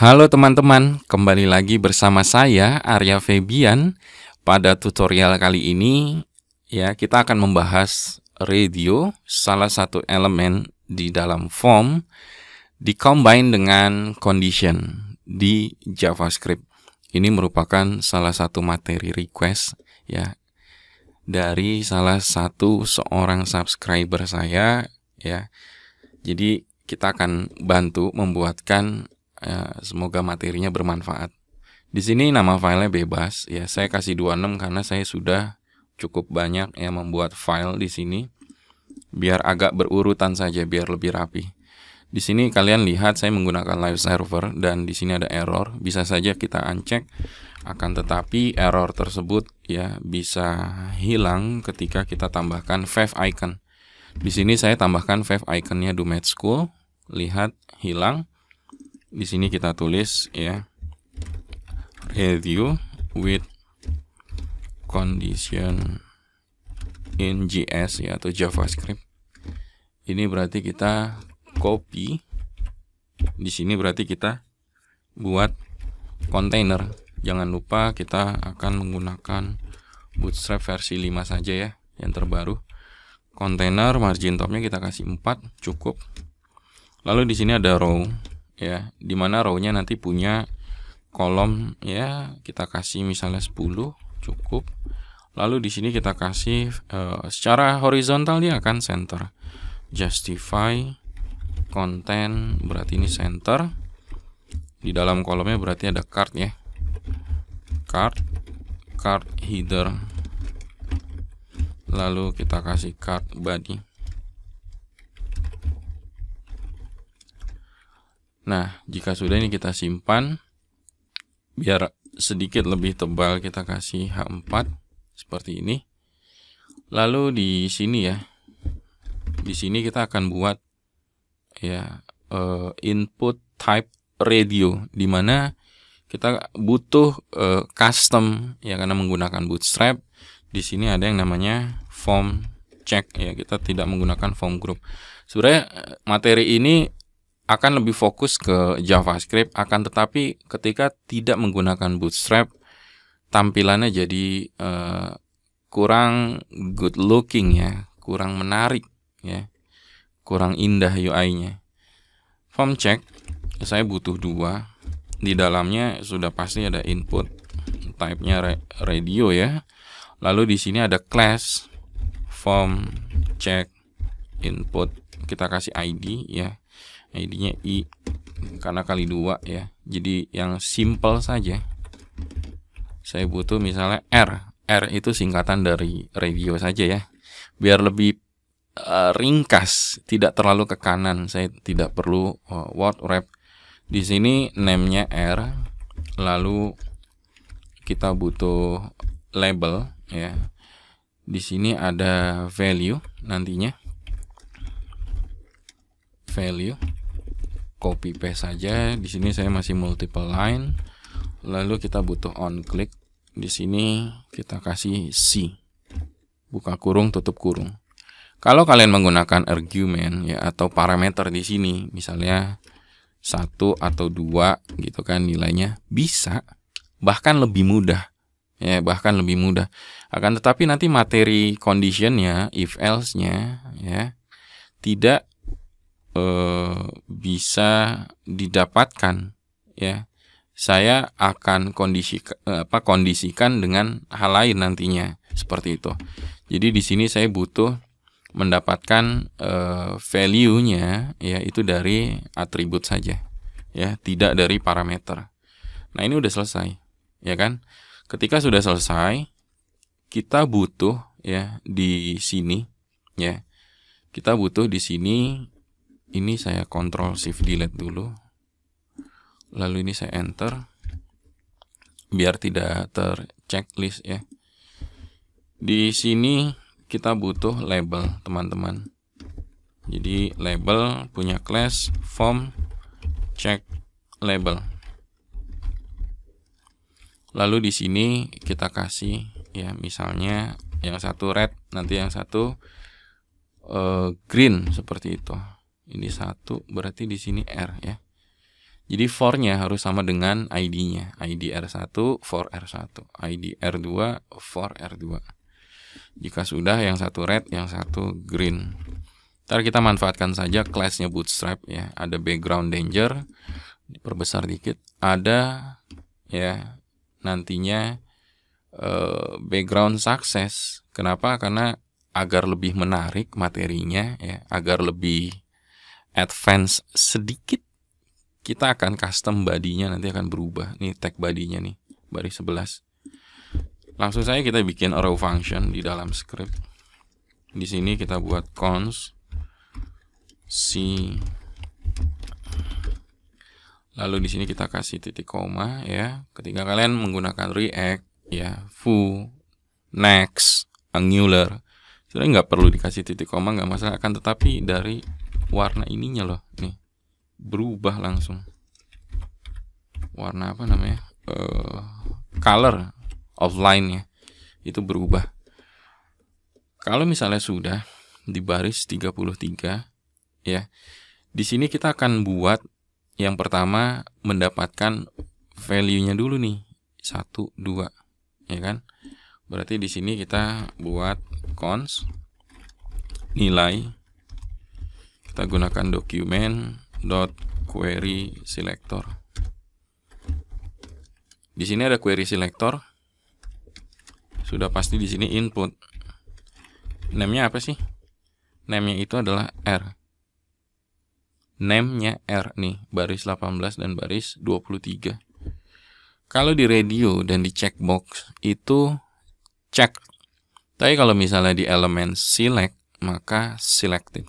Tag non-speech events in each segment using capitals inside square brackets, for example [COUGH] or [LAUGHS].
Halo teman-teman, kembali lagi bersama saya Arya Febian. Pada tutorial kali ini ya, kita akan membahas radio, salah satu elemen di dalam form dicombine dengan condition di JavaScript. Ini merupakan salah satu materi request ya dari salah satu seorang subscriber saya ya. Jadi kita akan bantu membuatkan Ya, semoga materinya bermanfaat. Di sini nama filenya bebas. Ya, saya kasih 26 karena saya sudah cukup banyak yang membuat file di sini. Biar agak berurutan saja, biar lebih rapi. Di sini kalian lihat saya menggunakan live server dan di sini ada error. Bisa saja kita uncheck akan tetapi error tersebut ya bisa hilang ketika kita tambahkan fav icon. Di sini saya tambahkan fav iconnya Dumet School. Lihat hilang di sini kita tulis ya review with condition in JS ya atau JavaScript. Ini berarti kita copy di sini berarti kita buat container. Jangan lupa kita akan menggunakan Bootstrap versi 5 saja ya, yang terbaru. Container margin topnya kita kasih 4 cukup. Lalu di sini ada row ya dimana rownya nanti punya kolom ya kita kasih misalnya 10 cukup lalu di sini kita kasih uh, secara horizontal dia akan center justify content berarti ini center di dalam kolomnya berarti ada card ya card card header lalu kita kasih card body Nah, jika sudah ini kita simpan biar sedikit lebih tebal kita kasih H4 seperti ini. Lalu di sini ya. Di sini kita akan buat ya uh, input type radio di mana kita butuh uh, custom ya karena menggunakan bootstrap di sini ada yang namanya form check ya kita tidak menggunakan form group sebenarnya eh, materi ini akan lebih fokus ke JavaScript, akan tetapi ketika tidak menggunakan Bootstrap, tampilannya jadi uh, kurang good looking ya, kurang menarik ya, kurang indah UI-nya. Form check, saya butuh dua. Di dalamnya sudah pasti ada input, type-nya radio ya. Lalu di sini ada class form check input kita kasih ID ya ID-nya i karena kali dua ya jadi yang simple saja saya butuh misalnya R R itu singkatan dari radio saja ya biar lebih uh, ringkas tidak terlalu ke kanan saya tidak perlu uh, word wrap di sini name-nya R lalu kita butuh label ya di sini ada value nantinya value copy paste saja di sini saya masih multiple line lalu kita butuh on click di sini kita kasih C buka kurung tutup kurung kalau kalian menggunakan argument ya atau parameter di sini misalnya satu atau dua gitu kan nilainya bisa bahkan lebih mudah ya bahkan lebih mudah akan tetapi nanti materi conditionnya if else nya ya tidak e, bisa didapatkan ya saya akan kondisi eh, apa kondisikan dengan hal lain nantinya seperti itu. Jadi di sini saya butuh mendapatkan e, value-nya ya itu dari atribut saja ya, tidak dari parameter. Nah, ini udah selesai, ya kan? Ketika sudah selesai, kita butuh ya di sini ya. Kita butuh di sini ini saya kontrol shift delete dulu lalu ini saya enter biar tidak terchecklist ya di sini kita butuh label teman-teman jadi label punya class form check label lalu di sini kita kasih ya misalnya yang satu red nanti yang satu uh, green seperti itu ini satu berarti di sini R ya. Jadi for-nya harus sama dengan ID-nya. ID R1 for R1, ID R2 for R2. Jika sudah yang satu red, yang satu green. Ntar kita manfaatkan saja class-nya bootstrap ya. Ada background danger, diperbesar dikit. Ada ya nantinya eh, background success. Kenapa? Karena agar lebih menarik materinya ya, agar lebih advance sedikit, kita akan custom badinya nanti akan berubah. Nih tag badinya nih, baris 11. Langsung saja kita bikin arrow function di dalam script. Di sini kita buat cons c lalu di sini kita kasih titik koma ya ketika kalian menggunakan react ya foo next angular sebenarnya nggak perlu dikasih titik koma nggak masalah akan tetapi dari warna ininya loh nih berubah langsung warna apa namanya uh, color offline ya itu berubah kalau misalnya sudah di baris 33 ya di sini kita akan buat yang pertama mendapatkan value-nya dulu nih 1 2 ya kan berarti di sini kita buat cons nilai kita gunakan dokumen dot query selector di sini ada query selector sudah pasti di sini input namanya apa sih namanya itu adalah R namanya R nih baris 18 dan baris 23 kalau di radio dan di checkbox itu check tapi kalau misalnya di elemen select maka selected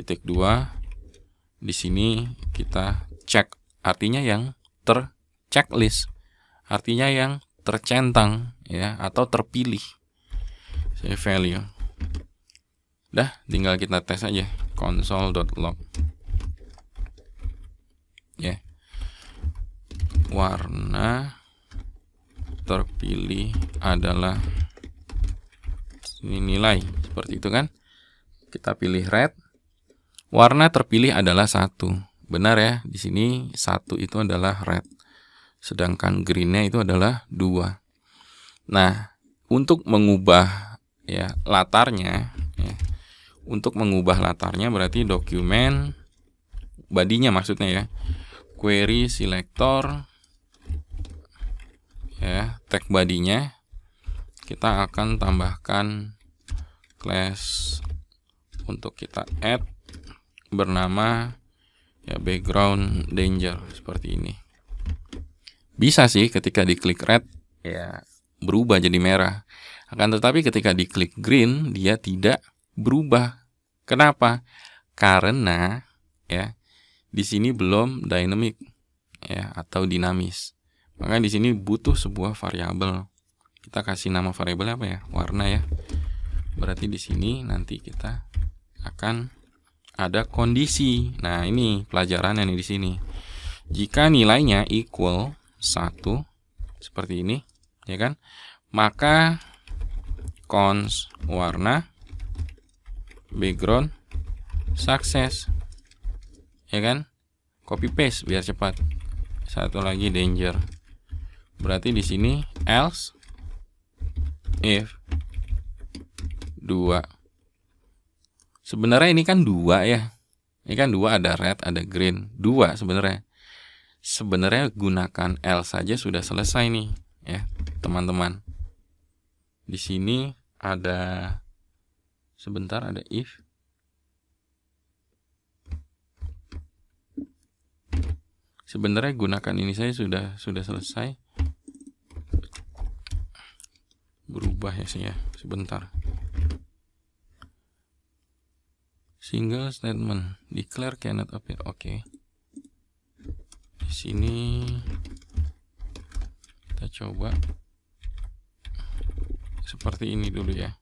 titik 2 di sini kita cek artinya yang terchecklist artinya yang tercentang ya atau terpilih save value dah tinggal kita tes aja console.log ya warna terpilih adalah nilai seperti itu kan kita pilih red Warna terpilih adalah satu. Benar ya, di sini satu itu adalah red. Sedangkan greennya itu adalah dua. Nah, untuk mengubah ya latarnya, ya, untuk mengubah latarnya berarti dokumen badinya maksudnya ya, query selector ya tag badinya kita akan tambahkan class untuk kita add bernama ya background danger seperti ini. Bisa sih ketika diklik red ya berubah jadi merah. Akan tetapi ketika diklik green dia tidak berubah. Kenapa? Karena ya di sini belum dynamic ya atau dinamis. Maka di sini butuh sebuah variabel. Kita kasih nama variabel apa ya? Warna ya. Berarti di sini nanti kita akan ada kondisi. Nah, ini pelajaran yang di sini. Jika nilainya equal 1 seperti ini, ya kan? Maka cons warna background success, Ya kan? Copy paste biar cepat. Satu lagi danger. Berarti di sini else if 2 Sebenarnya ini kan dua ya. Ini kan dua ada red, ada green. Dua sebenarnya. Sebenarnya gunakan L saja sudah selesai nih ya, teman-teman. Di sini ada sebentar ada if sebenarnya gunakan ini saya sudah sudah selesai berubah ya sih ya sebentar single statement declare cannot appear oke okay. di sini kita coba seperti ini dulu ya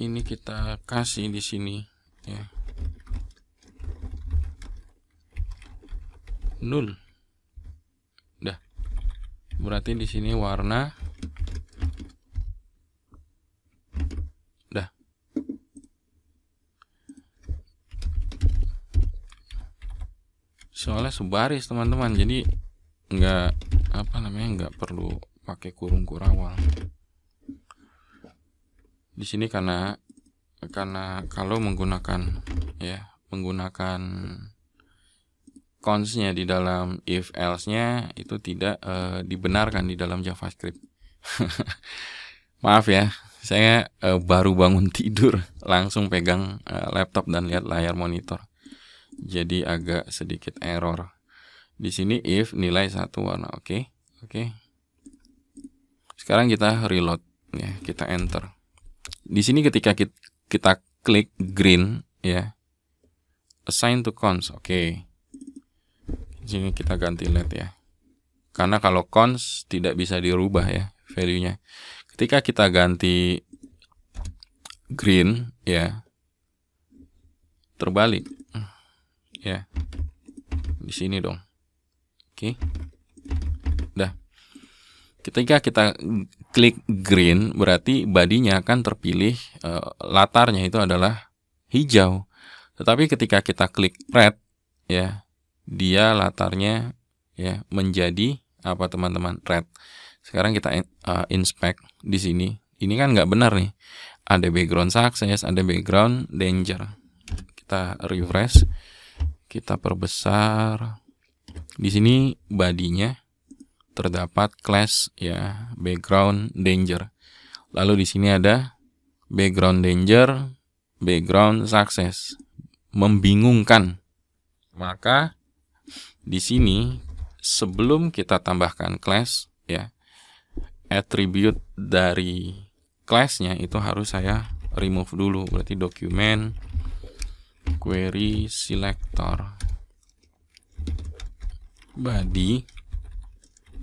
ini kita kasih di sini ya nul berarti di sini warna udah soalnya subaris teman-teman jadi nggak apa namanya nggak perlu pakai kurung kurawal di sini karena karena kalau menggunakan ya menggunakan consnya di dalam if else-nya itu tidak uh, dibenarkan di dalam JavaScript. [LAUGHS] Maaf ya, saya uh, baru bangun tidur [LAUGHS] langsung pegang uh, laptop dan lihat layar monitor. Jadi agak sedikit error. Di sini if nilai satu warna oke. Okay. Oke. Okay. Sekarang kita reload ya, kita enter. Di sini ketika kita, kita klik green ya. Assign to cons. Oke. Okay sini kita ganti LED ya karena kalau cons tidak bisa dirubah ya value-nya ketika kita ganti green ya terbalik ya di sini dong oke dah ketika kita klik green berarti badinya akan terpilih e, latarnya itu adalah hijau tetapi ketika kita klik red ya dia latarnya ya menjadi apa teman-teman red. Sekarang kita uh, inspect di sini. Ini kan nggak benar nih. Ada background success, ada background danger. Kita refresh. Kita perbesar. Di sini badinya terdapat class ya background danger. Lalu di sini ada background danger, background success. Membingungkan. Maka di sini sebelum kita tambahkan class ya attribute dari classnya itu harus saya remove dulu berarti dokumen query selector body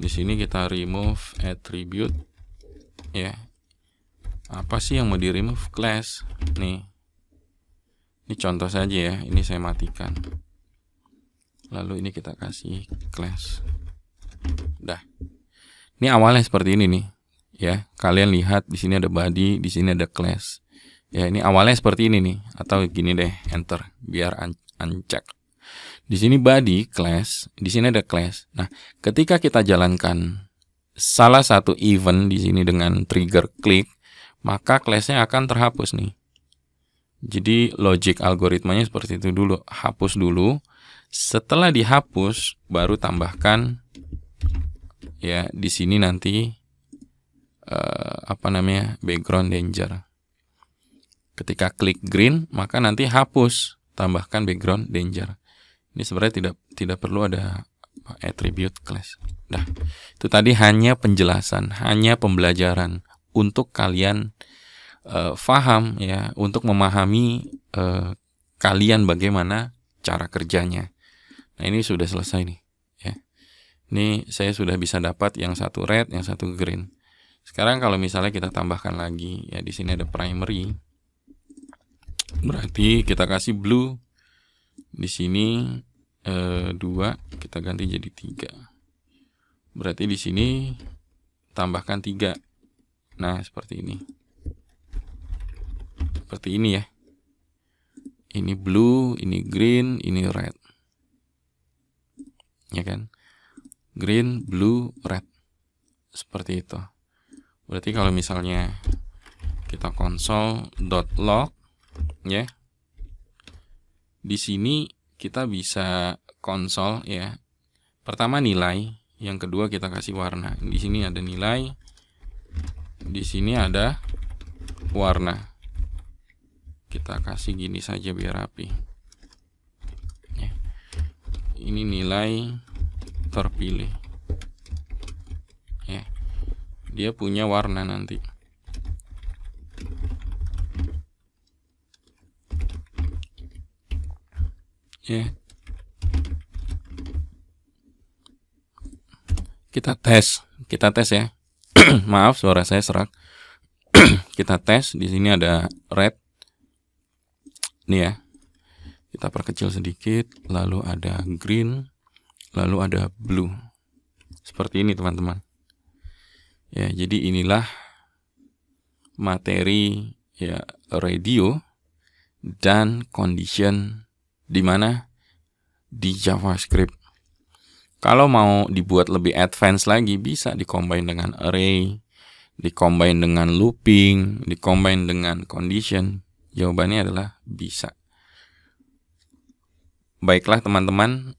di sini kita remove attribute ya apa sih yang mau di remove class nih ini contoh saja ya ini saya matikan lalu ini kita kasih class dah ini awalnya seperti ini nih ya kalian lihat di sini ada body di sini ada class ya ini awalnya seperti ini nih atau gini deh enter biar un uncheck di sini body class di sini ada class nah ketika kita jalankan salah satu event di sini dengan trigger klik maka classnya akan terhapus nih jadi logic algoritmanya seperti itu dulu hapus dulu setelah dihapus, baru tambahkan ya di sini nanti uh, apa namanya background danger. Ketika klik green, maka nanti hapus, tambahkan background danger. Ini sebenarnya tidak tidak perlu ada attribute class. Dah, itu tadi hanya penjelasan, hanya pembelajaran untuk kalian uh, faham ya, untuk memahami uh, kalian bagaimana cara kerjanya. Nah ini sudah selesai nih. Ya. Ini saya sudah bisa dapat yang satu red, yang satu green. Sekarang kalau misalnya kita tambahkan lagi, ya di sini ada primary. Berarti kita kasih blue. Di sini e, eh, 2, kita ganti jadi tiga. Berarti di sini tambahkan tiga. Nah, seperti ini. Seperti ini ya ini blue, ini green, ini red. Ya kan? Green, blue, red. Seperti itu. Berarti kalau misalnya kita console.log ya. Di sini kita bisa console ya. Pertama nilai, yang kedua kita kasih warna. Di sini ada nilai. Di sini ada warna kita kasih gini saja biar rapi ya. ini nilai terpilih ya dia punya warna nanti ya kita tes kita tes ya [CLEARS THROAT] maaf suara saya serak [CLEARS THROAT] kita tes di sini ada red ini ya. Kita perkecil sedikit, lalu ada green, lalu ada blue. Seperti ini, teman-teman. Ya, jadi inilah materi ya radio dan condition di mana di JavaScript. Kalau mau dibuat lebih advance lagi bisa dikombin dengan array, dikombin dengan looping, dikombin dengan condition. Jawabannya adalah bisa. Baiklah teman-teman,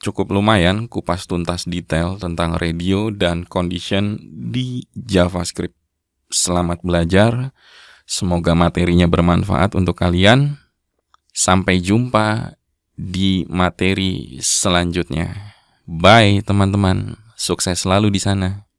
cukup lumayan kupas tuntas detail tentang radio dan condition di JavaScript. Selamat belajar, semoga materinya bermanfaat untuk kalian. Sampai jumpa di materi selanjutnya. Bye teman-teman, sukses selalu di sana.